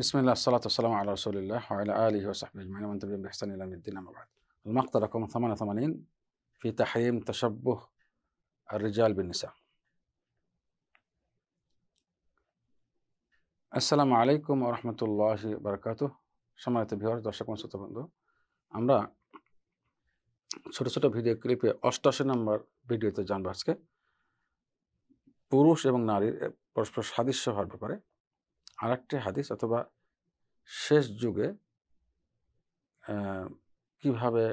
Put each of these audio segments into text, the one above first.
বিসমিল্লা সালাতাম আল্লাহ রসুলিল্লাহ আলী ওসাহসান ইলামদ্দিন আহমাবাদ المقطع رقم 88 في تحريم تشبه الرجال بالنساء আসসালামু আলাইকুম রহমতুল্লাহ বরকাত সম্মানিত ভিওর দর্শক শ্রোতবন্ধু আমরা ছোট ছোট ভিডিও ক্লিপে অষ্টাশি নম্বর ভিডিওতে জানবো আজকে পুরুষ এবং নারীর পরস্পর সাদৃশ্য হওয়ার ব্যাপারে আর একটি হাদিস অথবা শেষ যুগে কিভাবে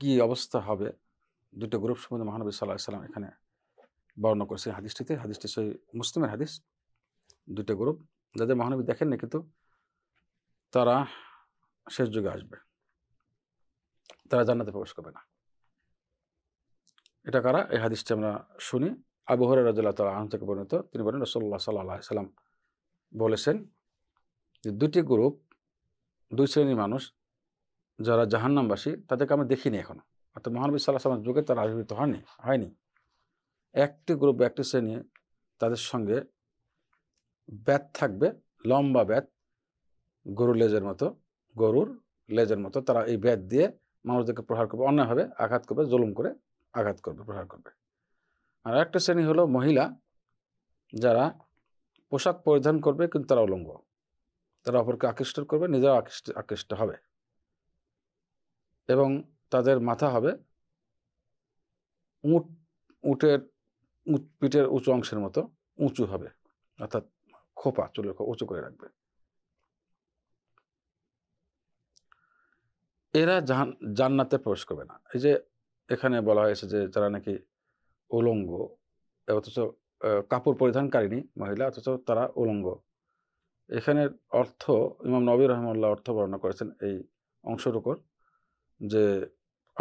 কি অবস্থা হবে দুটো গ্রুপ সম্বন্ধে মহানবী সাল্লাহ সাল্লাম এখানে বর্ণনা করেছে হাদিসটিতে হাদিসটি সেই মুসলিমের হাদিস দুটো গ্রুপ যাদের মহানবী দেখেননি কিন্তু তারা শেষ যুগে আসবে তারা জান্নাতে প্রবেশ করবে না এটা কারা এই হাদিসটি আমরা শুনি আবু হরে রাজুল্লাহ তাল আহম থেকে বর্ণিত তিনি বলেন রসল্লাহ সাল্লাহ সাল্লাম বলেছেন যে দুটি গ্রুপ দুই শ্রেণীর মানুষ যারা জাহান্নামবাসী তাদেরকে আমি দেখিনি এখন অর্থাৎ মহানবী সাল্লাহ সাল্লাম যুগে তারা আবির্ভূত হয়নি হয়নি একটি গ্রুপ একটি শ্রেণী তাদের সঙ্গে ব্যাথ থাকবে লম্বা ব্যাত গরুর লেজের মতো গরুর লেজের মতো তারা এই ব্যাথ দিয়ে মানুষদেরকে প্রহার করবে অন্যায়ভাবে আঘাত করবে জুলুম করে আঘাত করবে প্রহার করবে আর একটা শ্রেণী হলো মহিলা যারা পোশাক পরিধান করবে কিন্তু তারা অলঙ্গ তারা অপরকে আকৃষ্ট করবে নিজেরা আকৃষ্ট আকৃষ্ট হবে এবং তাদের মাথা হবে উঁট উঁটের উঁচ পিঠের উঁচু অংশের মতো উঁচু হবে অর্থাৎ খোপা চুলের উঁচু করে রাখবে এরা জান্নাতে প্রবেশ করবে না এই যে এখানে বলা হয়েছে যে যারা নাকি উলঙ্গ অথচ কাপড় পরিধানকারিণী মহিলা অথচ তারা উলঙ্গ এখানের অর্থ ইমাম নবী রহমাল্লাহ অর্থ বর্ণনা করেছেন এই অংশের উপর যে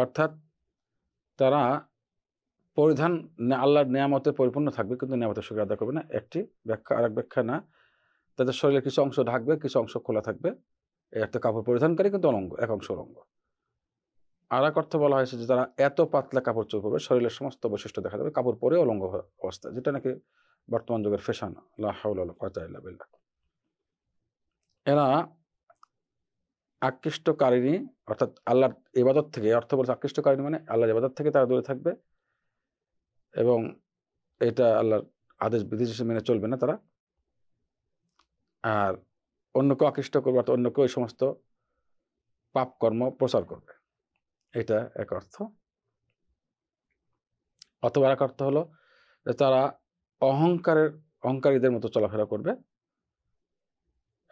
অর্থাৎ তারা পরিধান আল্লাহর নিয়ামতে পরিপূর্ণ থাকবে কিন্তু নিয়ামতের সুখে আদা করবে না একটি ব্যাখ্যা আর এক ব্যাখ্যা না তাদের শরীরে কিছু অংশ ঢাকবে কিছু অংশ খোলা থাকবে এই একটা কাপড় পরিধানকারী কিন্তু অলঙ্গ এক অংশ অলঙ্গ এক অর্থ বলা হয়েছে যে তারা এত পাতলা কাপড় চোখ পরবে শরীরের সমস্ত বৈশিষ্ট্য দেখা যাবে কাপড় পরে অলঙ্গ অবস্থা যেটা নাকি বর্তমান যুগের ফ্যাশন বিল্লাহ এরা আকৃষ্টকারিণী অর্থাৎ আল্লাহর এবাদত থেকে অর্থ বলছে আকৃষ্টকারিণী মানে আল্লাহর এবাদত থেকে তারা দূরে থাকবে এবং এটা আল্লাহর আদেশ বিধি মেনে চলবে না তারা আর অন্যকে আকৃষ্ট করবে অর্থাৎ অন্যকে ওই সমস্ত পাপকর্ম প্রচার করবে এটা এক অর্থ অথবা এক অর্থ হলো যে তারা অহংকারের অহংকারীদের মতো চলাফেরা করবে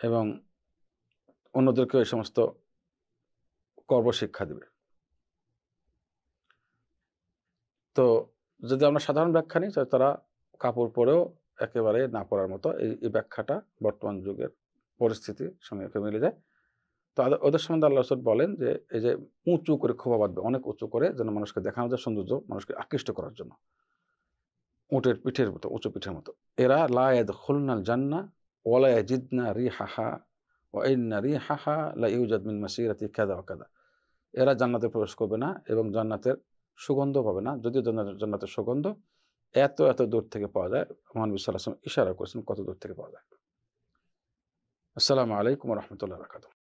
এবং অন্যদেরকে এই সমস্ত কর্মশিক্ষা দেবে তো যদি আমরা সাধারণ ব্যাখ্যা নিই তারা কাপড় পরেও একেবারে না পড়ার মতো এই ব্যাখ্যাটা বর্তমান যুগের পরিস্থিতির সঙ্গে মিলে যায় তো ওদের সম্বন্ধে আল্লাহ রসুল বলেন যে এই যে উঁচু করে ক্ষোভা বাঁধবে অনেক উঁচু করে যেন মানুষকে দেখানো যায় সৌন্দর্য মানুষকে আকৃষ্ট করার জন্য উঁটের পিঠের মতো উঁচু পিঠের মতো এরা লায়দ খুলনাল জান্না ওয়ালায় জিদনা রি হাহা ওয়াইন্না রি হাহা লাউজাদ মিন মাসিরাতি কাদা কাদা এরা জান্নাতে প্রবেশ করবে না এবং জান্নাতের সুগন্ধ পাবে না যদিও জান্নাতের সুগন্ধ এত এত দূর থেকে পাওয়া যায় মহান বিশাল ইশারা করেছেন কত দূর থেকে পাওয়া যায় আসসালামু আলাইকুম রহমতুল্লাহ রাখাতুম